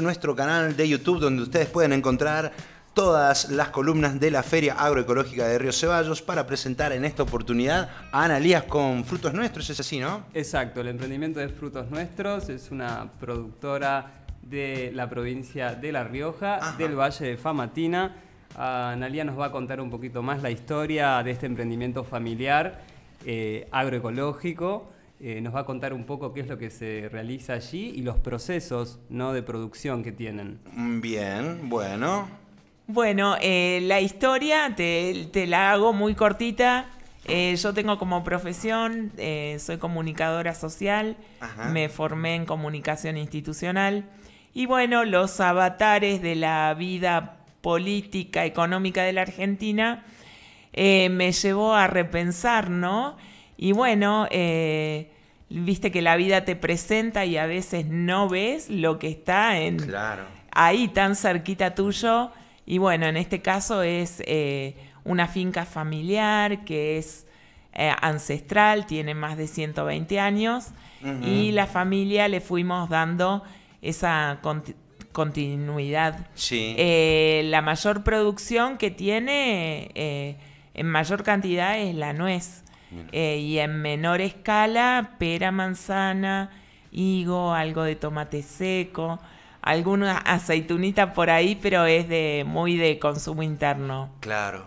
nuestro canal de YouTube donde ustedes pueden encontrar todas las columnas de la Feria Agroecológica de Río Ceballos para presentar en esta oportunidad a Analías con Frutos Nuestros, es así, ¿no? Exacto, el emprendimiento de Frutos Nuestros es una productora de la provincia de La Rioja, del Valle de Famatina. Ah, Analía nos va a contar un poquito más la historia de este emprendimiento familiar eh, agroecológico eh, nos va a contar un poco qué es lo que se realiza allí y los procesos ¿no? de producción que tienen. Bien, bueno. Bueno, eh, la historia te, la hago muy cortita. Eh, yo tengo como profesión, soy comunicadora social, me formé en comunicación institucional y bueno, los avatares de la vida política, económica de la Argentina me llevó a repensar, ¿no? Y bueno, eh, viste que la vida te presenta y a veces no ves lo que está en, ahí tan cerquita tuyo. Y bueno, en este caso es eh, una finca familiar que es eh, ancestral, tiene más de 120 años y la familia le fuimos dando esa continuidad. la mayor producción que tiene en mayor cantidad es la nuez. Eh, y en menor escala, pera, manzana, higo, algo de tomate seco, alguna aceitunita por ahí, pero es de muy de consumo interno. Claro.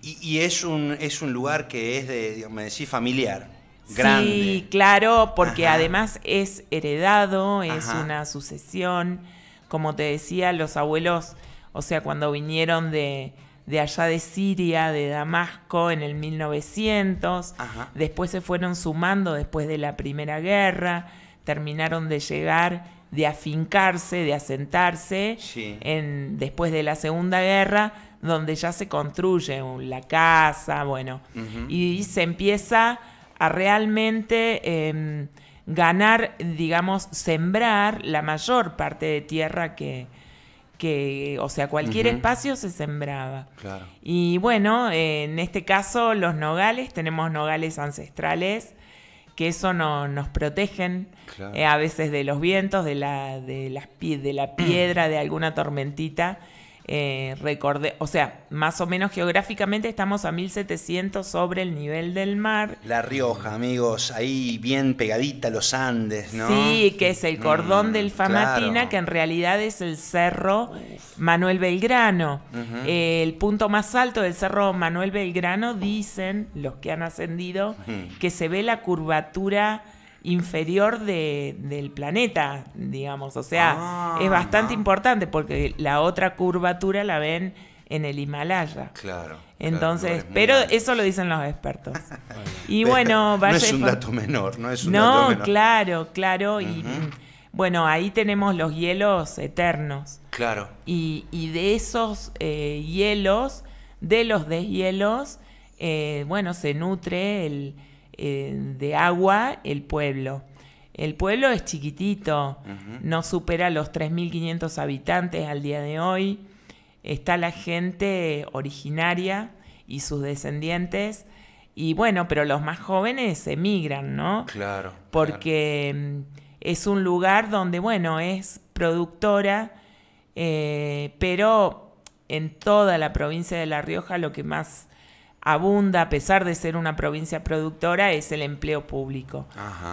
Y, es, un, es un lugar que es de, me decís, familiar. Grande. Sí, claro, porque además es heredado, es una sucesión. Como te decía, los abuelos, o sea, cuando vinieron de, de allá de Siria, de Damasco, en el 1900. Después se fueron sumando después de la Primera Guerra, terminaron de llegar, de afincarse, de asentarse en, después de la Segunda Guerra, donde ya se construye la casa, bueno, y se empieza a realmente... Em, ganar, digamos, sembrar la mayor parte de tierra que, que, o sea, cualquier espacio se sembraba. Y bueno, en este caso los nogales, tenemos nogales ancestrales que eso nos protegen eh, a veces de los vientos, de la, de la piedra, de alguna tormentita. Eh, recordé, o sea, más o menos geográficamente estamos a 1700 sobre el nivel del mar. La Rioja, amigos, ahí bien pegadita los Andes, ¿no? Sí, que es el cordón mm, del Famatina, que en realidad es el cerro Manuel Belgrano. el punto más alto del cerro Manuel Belgrano, dicen los que han ascendido, que se ve la curvatura inferior del planeta, digamos. O sea, ah, es bastante importante porque la otra curvatura la ven en el Himalaya. Claro. Entonces, pero eso lo dicen los expertos. y bueno, No es un dato menor, no es un dato claro, claro. Y bueno, ahí tenemos los hielos eternos. Claro. Y, de esos eh, hielos, de los deshielos, eh, bueno, se nutre el eh, de agua el pueblo. El pueblo es chiquitito, no supera los 3.500 habitantes al día de hoy. Está la gente originaria y sus descendientes. Y bueno, pero los más jóvenes emigran, ¿no? Claro. Porque mm, es un lugar donde, bueno, es productora, eh, pero en toda la provincia de La Rioja lo que más abunda, a pesar de ser una provincia productora, es el empleo público.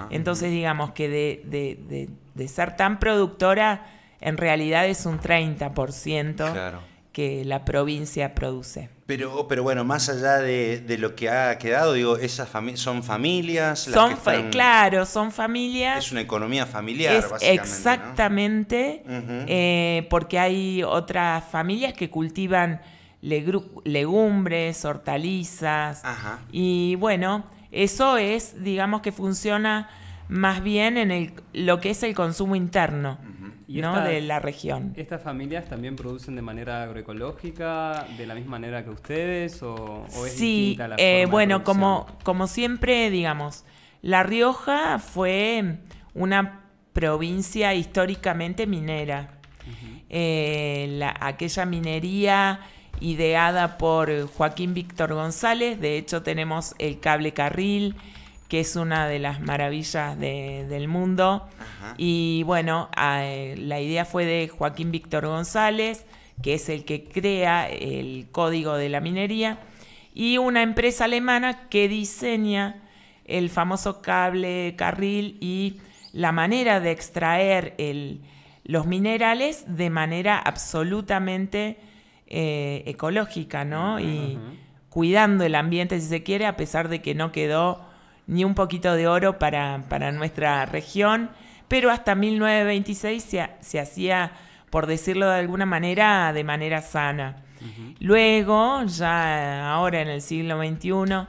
Entonces, digamos que de, ser tan productora, en realidad es un 30% que la provincia produce. Pero, oh, pero bueno, más allá de, lo que ha quedado, digo, esas son familias. Claro, son familias. Es una economía familiar, Exactamente, eh, porque hay otras familias que cultivan legumbres, hortalizas. Y bueno, eso es, digamos que funciona más bien en el, lo que es el consumo interno. ¿no? de la región. ¿Estas familias también producen de manera agroecológica, de la misma manera que ustedes? ¿O, sí, eh, bueno, como, como siempre, digamos, La Rioja fue una provincia históricamente minera. Eh, aquella minería ideada por eh, Joaquín Víctor González. De hecho, tenemos el cable carril, que es una de las maravillas del mundo. Y bueno, eh, la idea fue de Joaquín Víctor González, que es el que crea el código de la minería, y una empresa alemana que diseña el famoso cable carril y la manera de extraer los minerales de manera absolutamente eh, ecológica, ¿no? Y cuidando el ambiente, si se quiere, a pesar de que no quedó ni un poquito de oro para, para nuestra región. Pero hasta 1926 se, se hacía, por decirlo de alguna manera, de manera sana. Luego, ya ahora en el siglo XXI,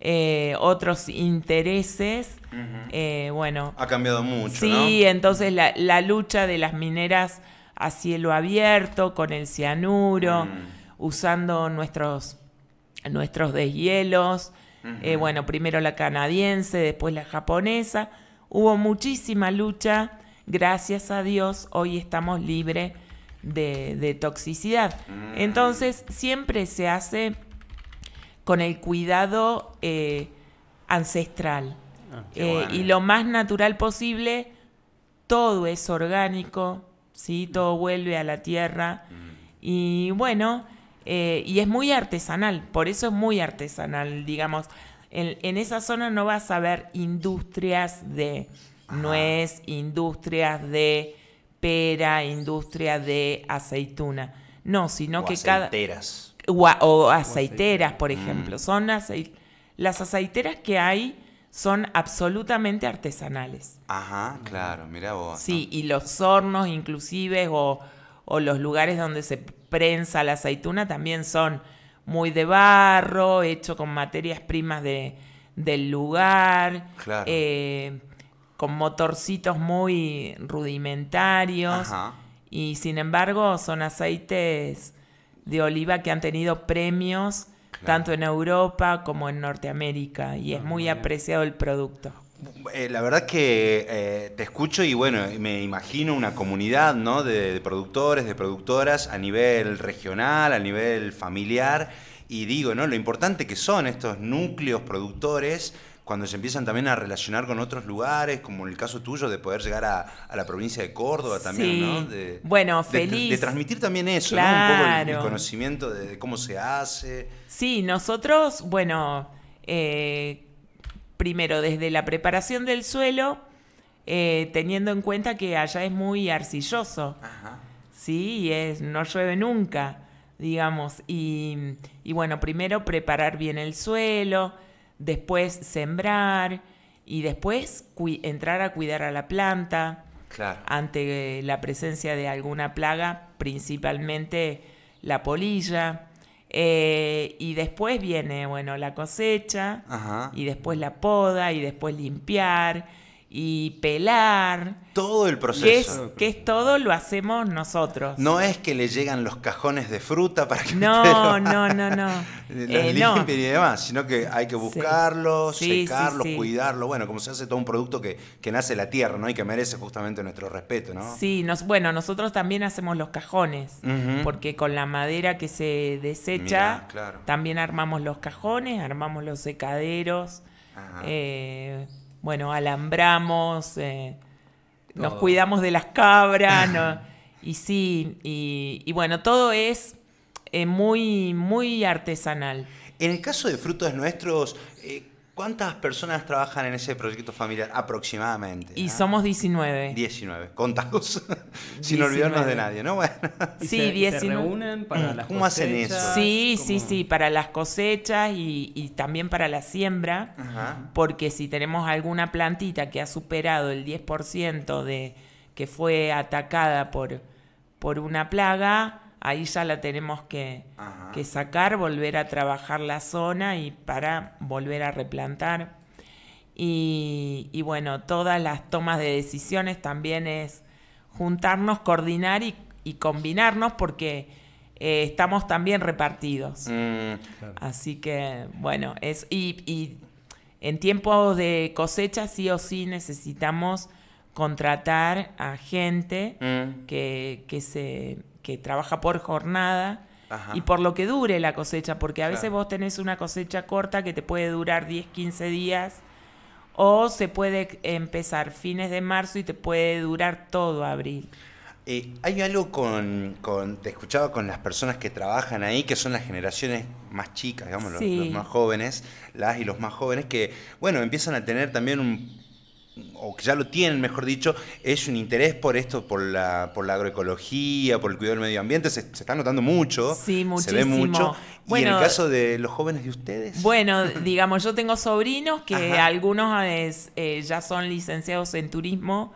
eh, otros intereses. Eh, bueno. Ha cambiado mucho. Sí, entonces la, la, lucha de las mineras a cielo abierto, con el cianuro, mm. usando nuestros, nuestros deshielos. Eh, bueno, primero la canadiense, después la japonesa. Hubo muchísima lucha. Gracias a Dios, hoy estamos libres de, toxicidad. Mm. Entonces, siempre se hace con el cuidado eh, ancestral. Ah, eh, y lo más natural posible, todo es orgánico, ¿sí? Todo vuelve a la tierra. Y bueno, eh, y es muy artesanal, por eso es muy artesanal, digamos. En, esa zona no vas a ver industrias de nuez, industrias de pera, industria de aceituna. No, sino que cada... O, o aceiteras, por ejemplo. Mm. Son las aceiteras que hay son absolutamente artesanales. Ajá, claro, mira vos. Sí, y los hornos inclusive o, los lugares donde se prensa la aceituna también son muy de barro, hecho con materias primas de, del lugar, eh, con motorcitos muy rudimentarios. Y sin embargo son aceites de oliva que han tenido premios tanto en Europa como en Norteamérica, y es ah, muy apreciado el producto. Eh, la verdad que eh, te escucho y bueno, me imagino una comunidad de, de, productores, de productoras a nivel regional, a nivel familiar. Y digo, ¿no? Lo importante que son estos núcleos productores cuando se empiezan también a relacionar con otros lugares, como en el caso tuyo de poder llegar a, la provincia de Córdoba también, ¿no? De, bueno, feliz. De, transmitir también eso, Un poco el, conocimiento de, cómo se hace. Sí, nosotros, bueno, eh, primero desde la preparación del suelo, eh, teniendo en cuenta que allá es muy arcilloso. Ajá. Sí, y es, no llueve nunca, digamos. y bueno, primero preparar bien el suelo después sembrar y después entrar a cuidar a la planta ante la presencia de alguna plaga, principalmente la polilla. Eh, y después viene, la cosecha, y después la poda, y después limpiar y pelar. Todo el proceso. Que es, todo lo hacemos nosotros. No es que le llegan los cajones de fruta para que no, no, no, no. los eh, y demás, sino que hay que buscarlos, secarlos, cuidarlos. Bueno, como se hace todo un producto que, nace la tierra, ¿no? Y que merece justamente nuestro respeto, ¿no? Sí, nos, bueno, nosotros también hacemos los cajones, porque con la madera que se desecha, también armamos los cajones, armamos los secaderos. Ajá. Eh, bueno, alambramos, eh, nos cuidamos de las cabras, y sí, y, bueno, todo es eh, muy, muy artesanal. En el caso de Frutos Nuestros, eh, ¿Cuántas personas trabajan en ese proyecto familiar aproximadamente? Y ah? somos 19. 19, contados, sin olvidarnos de nadie, ¿no? sí, 19. para mm. las ¿Cómo cosechas? hacen eso? Sí, sí, sí, para las cosechas y, también para la siembra, porque si tenemos alguna plantita que ha superado el 10% de que fue atacada por, por una plaga, ahí ya la tenemos que, sacar, volver a trabajar la zona y para volver a replantar. Y, bueno, todas las tomas de decisiones también es juntarnos, coordinar y, combinarnos porque eh, estamos también repartidos. Mm, Así que bueno, es y, en tiempos de cosecha sí o sí necesitamos contratar a gente mm. que se que trabaja por jornada y por lo que dure la cosecha, porque a veces vos tenés una cosecha corta que te puede durar 10, 15 días, o se puede empezar fines de marzo y te puede durar todo abril. Eh, hay algo con, con, te escuchaba con las personas que trabajan ahí, que son las generaciones más chicas, digamos, los, más jóvenes, las y los más jóvenes, que, bueno, empiezan a tener también un o que ya lo tienen, mejor dicho, es un interés por esto, por la, por la agroecología, por el cuidado del medio ambiente, se, está notando mucho, sí, muchísimo. se ve mucho. y en el caso de los jóvenes de ustedes. Bueno, digamos, yo tengo sobrinos que algunos eh, ya son licenciados en turismo,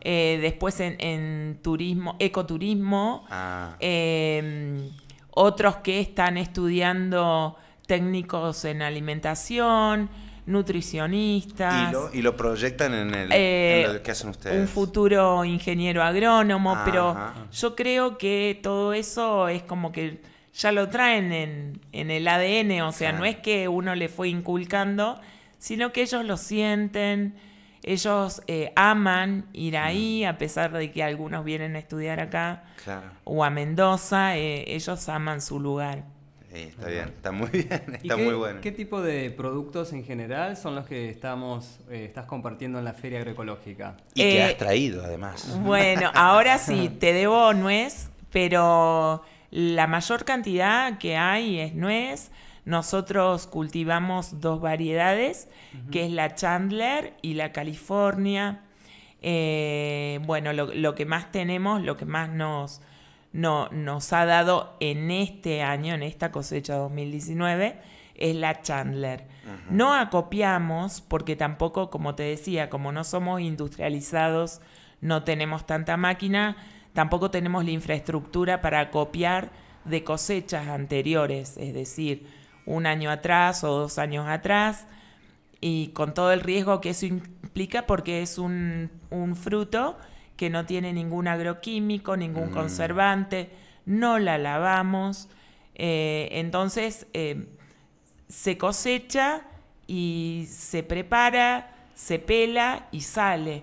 eh, después en, turismo, ecoturismo, ah. em, otros que están estudiando técnicos en alimentación nutricionistas. Y lo, proyectan en, el, eh, que hacen ustedes. Un futuro ingeniero agrónomo, pero yo creo que todo eso es como que ya lo traen en, el ADN, o sea, no es que uno le fue inculcando, sino que ellos lo sienten, ellos eh, aman ir ahí, mm. a pesar de que algunos vienen a estudiar acá o a Mendoza, eh, ellos aman su lugar está bien, está muy bien, está muy bueno. ¿Qué tipo de productos en general son los que estamos, eh, estás compartiendo en la feria agroecológica? Y que has eh, traído además. Bueno, ahora sí, te debo nuez, pero la mayor cantidad que hay es nuez. Nosotros cultivamos dos variedades, que es la Chandler y la California. Eh, bueno, lo, que más tenemos, lo que más nos, no, nos ha dado en este año, en esta cosecha 2019, es la Chandler. No acopiamos porque tampoco, como te decía, como no somos industrializados, no tenemos tanta máquina, tampoco tenemos la infraestructura para acopiar de cosechas anteriores, es decir, un año atrás o dos años atrás, y con todo el riesgo que eso implica porque es un fruto que no tiene ningún agroquímico, ningún mm. conservante, no la lavamos. Eh, entonces eh, se cosecha y se prepara, se pela y sale.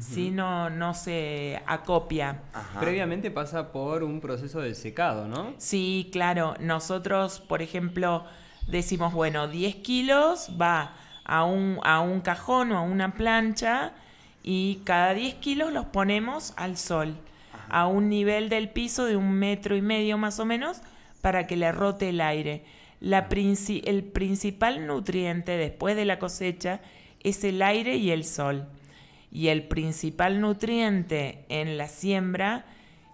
Si no, no se acopia. Previamente pasa por un proceso de secado, ¿no? Sí, claro. Nosotros, por ejemplo, decimos, bueno, 10 kilos va a un, a un cajón o a una plancha y cada 10 kilos los ponemos al sol, a un nivel del piso de un metro y medio más o menos, para que le rote el aire. el principal nutriente después de la cosecha es el aire y el sol. Y el principal nutriente en la siembra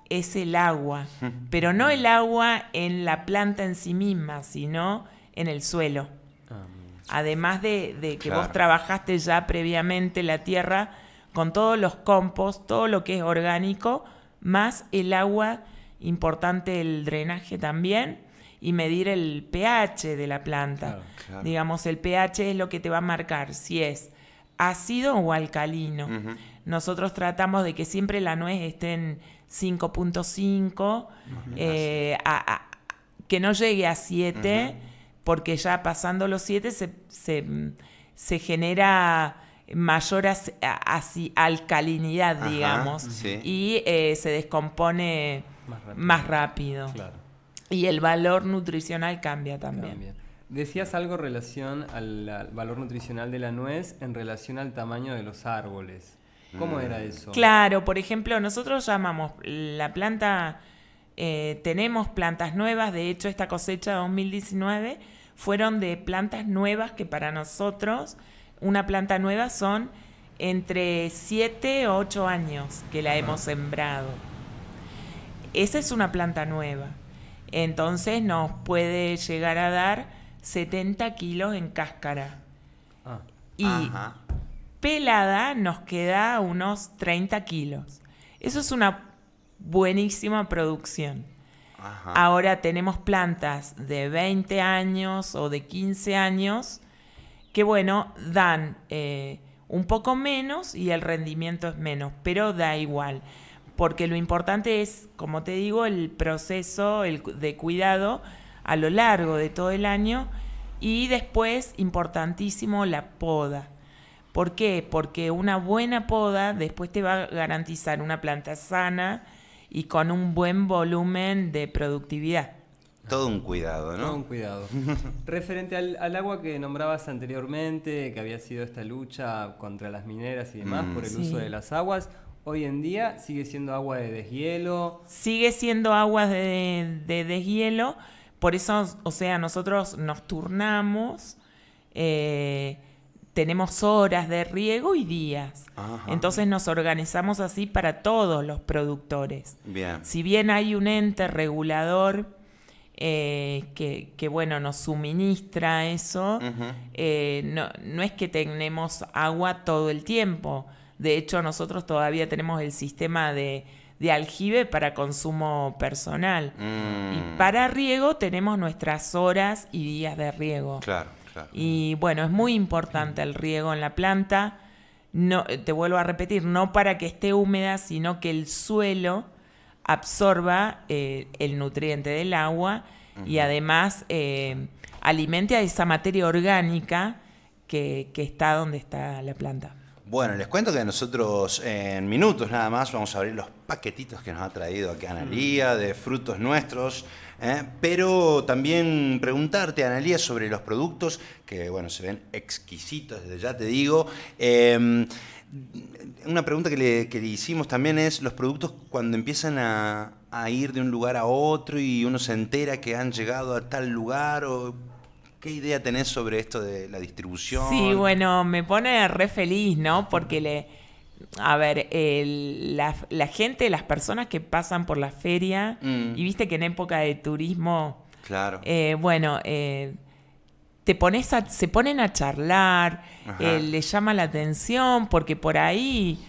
es el agua, pero no el agua en la planta en sí misma, sino en el suelo. Ah, Además de, que vos trabajaste ya previamente la tierra, con todos los compost, todo lo que es orgánico, más el agua, importante el drenaje también, y medir el pH de la planta. Digamos, el pH es lo que te va a marcar si es ácido o alcalino. Nosotros tratamos de que siempre la nuez esté en 5.5, eh, que no llegue a 7, porque ya pasando los 7 se, se genera mayor así alcalinidad, digamos, y eh, se descompone más rápido. Y el valor nutricional cambia también. Decías algo en relación al, valor nutricional de la nuez en relación al tamaño de los árboles. ¿Cómo mm. era eso? Claro, por ejemplo, nosotros llamamos la planta, eh, tenemos plantas nuevas, de hecho esta cosecha de 2019 fueron de plantas nuevas que para nosotros una planta nueva son entre 7 o 8 años que la hemos sembrado. Esa es una planta nueva. Entonces nos puede llegar a dar 70 kilos en cáscara. Ah. Y pelada nos queda unos 30 kilos. Eso es una buenísima producción. Ahora tenemos plantas de 20 años o de 15 años que bueno, dan eh, un poco menos y el rendimiento es menos, pero da igual, porque lo importante es, como te digo, el proceso de cuidado a lo largo de todo el año y después, importantísimo, la poda. ¿Por qué? Porque una buena poda después te va a garantizar una planta sana y con un buen volumen de productividad. Todo un cuidado, ¿no? Todo un cuidado. Referente al, agua que nombrabas anteriormente, que había sido esta lucha contra las mineras y demás mm, por el uso de las aguas, hoy en día sigue siendo agua de deshielo. Sigue siendo agua de, de, deshielo. Por eso, o sea, nosotros nos turnamos, eh, tenemos horas de riego y días. Entonces nos organizamos así para todos los productores. Bien. Si bien hay un ente regulador eh, que, bueno, nos suministra eso. Eh, no, es que tenemos agua todo el tiempo. De hecho, nosotros todavía tenemos el sistema de, aljibe para consumo personal. Mm. Y para riego tenemos nuestras horas y días de riego. Claro, claro. Y bueno, es muy importante el riego en la planta. No, te vuelvo a repetir, no para que esté húmeda, sino que el suelo absorba eh, el nutriente del agua y además eh, alimente a esa materia orgánica que, está donde está la planta. Bueno, les cuento que nosotros en minutos nada más vamos a abrir los paquetitos que nos ha traído aquí Analía de frutos nuestros, ¿eh? pero también preguntarte, Analía, sobre los productos que, bueno, se ven exquisitos, desde ya te digo. Em, una pregunta que le, hicimos también es, los productos cuando empiezan a, ir de un lugar a otro y uno se entera que han llegado a tal lugar, o, ¿qué idea tenés sobre esto de la distribución? Sí, bueno, me pone re feliz, ¿no? Porque le... A ver, la, gente, las personas que pasan por la feria, mm. y viste que en época de turismo... Claro. Eh, bueno, eh, pones se ponen a charlar, eh, le llama la atención, porque por ahí,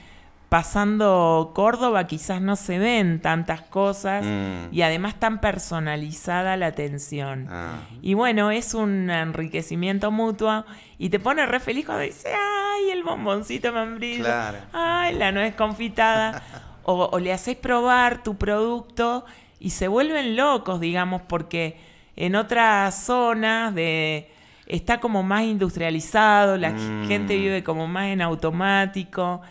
pasando Córdoba, quizás no se ven tantas cosas mm. y además tan personalizada la atención. Ah. Y bueno, es un enriquecimiento mutuo y te pone re feliz cuando dice, ay, el bomboncito membrillo, claro. ay, la nuez confitada, o, o le haces probar tu producto y se vuelven locos, digamos, porque en otras zonas de está como más industrializado, la mm. gente vive como más en automático.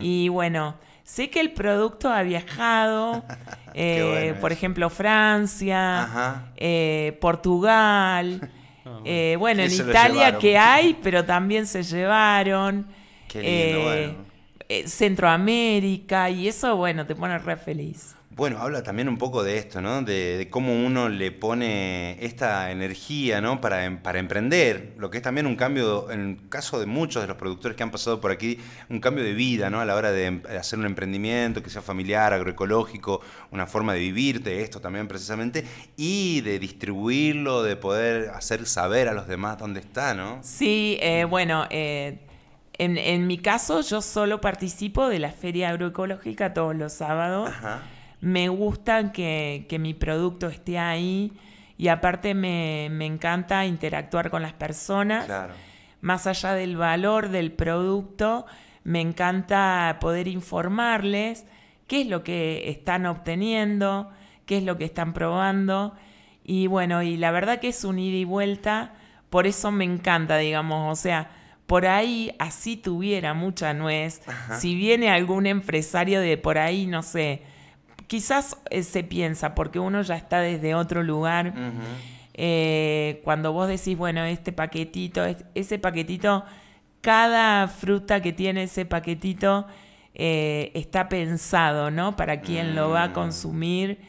Y bueno, sé que el producto ha viajado, eh, por ejemplo, Francia, eh, Portugal. Ah, bueno, eh, en Italia que hay, pero también se llevaron. Centroamérica, y eso, bueno, te pone re feliz. Bueno, habla también un poco de esto, ¿no? De, cómo uno le pone esta energía, ¿no? Em, para, emprender, lo que es también un cambio, en el caso de muchos de los productores que han pasado por aquí, un cambio de vida, ¿no? A la hora de em, hacer un emprendimiento que sea familiar, agroecológico, una forma de vivir de esto también precisamente, y de distribuirlo, de poder hacer saber a los demás dónde está, ¿no? Sí, eh, bueno, eh, En, en, mi caso, yo solo participo de la feria agroecológica todos los sábados. Ajá me gusta que, mi producto esté ahí y aparte me, encanta interactuar con las personas. Más allá del valor del producto, me encanta poder informarles qué es lo que están obteniendo, qué es lo que están probando. Y bueno, y la verdad que es un ida y vuelta, por eso me encanta, digamos, o sea, por ahí así tuviera mucha nuez, si viene algún empresario de por ahí, no sé, quizás eh, se piensa, porque uno ya está desde otro lugar. Eh, cuando vos decís, bueno, este paquetito, ese paquetito, cada fruta que tiene ese paquetito eh, está pensado, ¿no? Para quien lo va a mm. consumir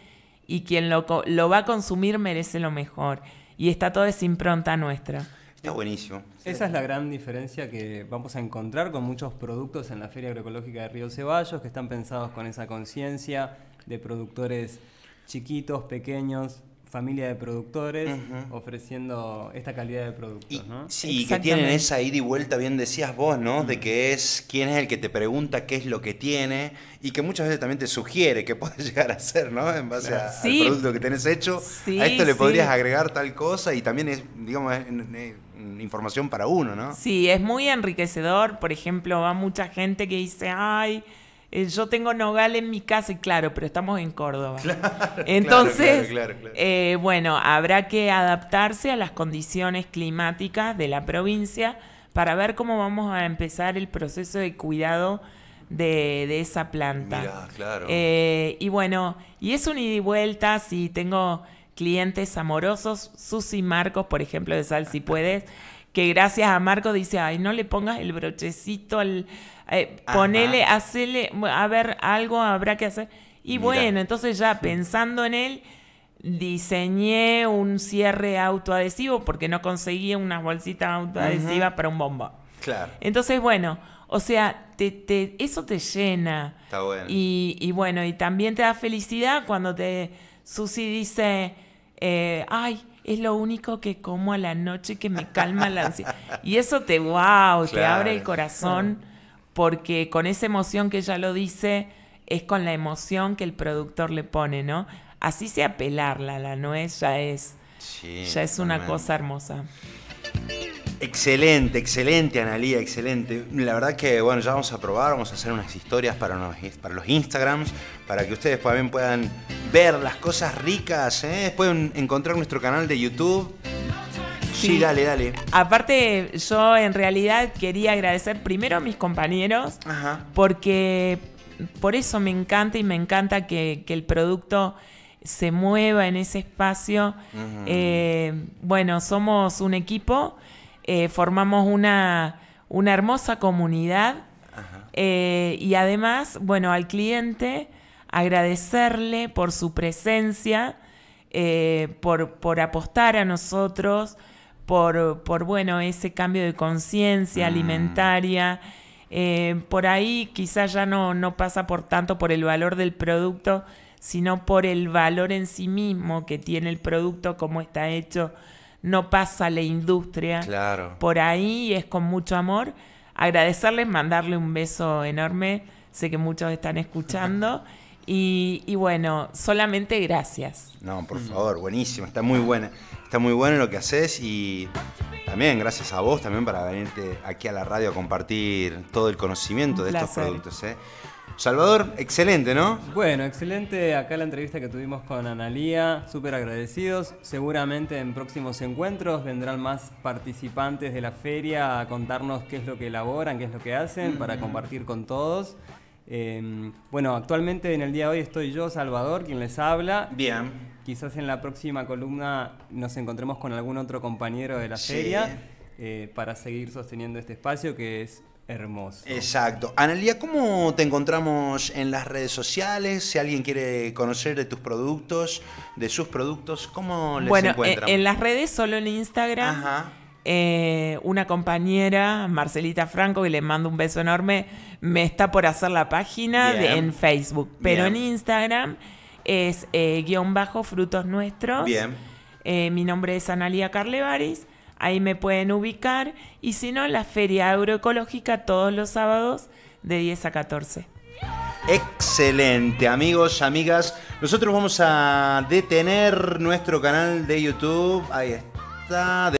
y quien lo, lo va a consumir merece lo mejor. Y está todo esa impronta nuestra. Está buenísimo. Esa es la gran diferencia que vamos a encontrar con muchos productos en la Feria Agroecológica de Río Ceballos que están pensados con esa conciencia, de productores chiquitos, pequeños, familia de productores ofreciendo esta calidad de productos. Y, que tienen esa ida y vuelta, bien decías vos, ¿no? De que es quién es el que te pregunta qué es lo que tiene y que muchas veces también te sugiere que puedes llegar a hacer, ¿no? En base al producto que tenés hecho. a esto le podrías agregar tal cosa y también es, digamos, información para uno, ¿no? Sí, es muy enriquecedor. Por ejemplo, va mucha gente que dice, ay yo tengo nogal en mi casa y claro, pero estamos en Córdoba. Entonces, eh, bueno, habrá que adaptarse a las condiciones climáticas de la provincia para ver cómo vamos a empezar el proceso de cuidado de, esa planta. Eh, y bueno, y es un ida y vuelta, si tengo clientes amorosos, Susi Marcos, por ejemplo, de Sal Si Puedes, que gracias a Marcos dice, ay, no le pongas el brochecito al eh, ponele, hacele, a ver, algo habrá que hacer. Y bueno, entonces ya pensando en él, diseñé un cierre autoadhesivo porque no conseguía unas bolsitas autoadhesivas para un bombo. Claro. Entonces, bueno, o sea, te, te, eso te llena. Está bueno. Y, y, bueno, y también te da felicidad cuando te Susi dice, eh, ay, es lo único que como a la noche que me calma la ansiedad. Y eso te, wow, te abre el corazón porque con esa emoción que ella lo dice, es con la emoción que el productor le pone, ¿no? Así sea pelarla, la nuez ya es, ya es una cosa hermosa. Excelente, excelente, Analía, excelente. La verdad que, bueno, ya vamos a probar, vamos a hacer unas historias para, para los Instagrams, para que ustedes también puedan ver las cosas ricas, ¿eh? Pueden encontrar nuestro canal de YouTube. Sí, dale, dale. Aparte, yo en realidad quería agradecer primero a mis compañeros, porque por eso me encanta y me encanta que, el producto se mueva en ese espacio. Eh, bueno, somos un equipo, eh, formamos una, hermosa comunidad eh, y además, bueno, al cliente agradecerle por su presencia, por, por apostar a nosotros, por, bueno, ese cambio de conciencia mm. alimentaria. Eh, por ahí quizás ya no, no pasa por tanto por el valor del producto, sino por el valor en sí mismo que tiene el producto, cómo está hecho, no pasa la industria. Claro. Por ahí es con mucho amor. Agradecerles, mandarle un beso enorme. Sé que muchos están escuchando. Y, bueno, solamente gracias. No, por favor, buenísimo, está muy buena. Está muy bueno lo que haces y también gracias a vos también para venirte aquí a la radio a compartir todo el conocimiento de estos productos. ¿eh? Salvador, excelente, ¿no? Bueno, excelente acá la entrevista que tuvimos con Analía, súper agradecidos. Seguramente en próximos encuentros vendrán más participantes de la feria a contarnos qué es lo que elaboran, qué es lo que hacen, para mm. compartir con todos. Em, bueno, actualmente en el día de hoy estoy yo, Salvador, quien les habla. Bien. Quizás en la próxima columna nos encontremos con algún otro compañero de la feria eh, para seguir sosteniendo este espacio que es hermoso. Exacto. Analía, ¿cómo te encontramos en las redes sociales? Si alguien quiere conocer de tus productos, de sus productos, ¿cómo les bueno, eh, encuentran? Bueno, en las redes, solo en Instagram. Ajá eh, una compañera, Marcelita Franco, que le mando un beso enorme, me está por hacer la página en Facebook, pero en Instagram es eh, guión bajo frutos nuestros. Bien. Eh, mi nombre es Analia Carlevaris. Ahí me pueden ubicar. Y si no, la Feria Agroecológica todos los sábados de 10 a 14. Excelente, amigos, amigas. Nosotros vamos a detener nuestro canal de YouTube. Ahí está.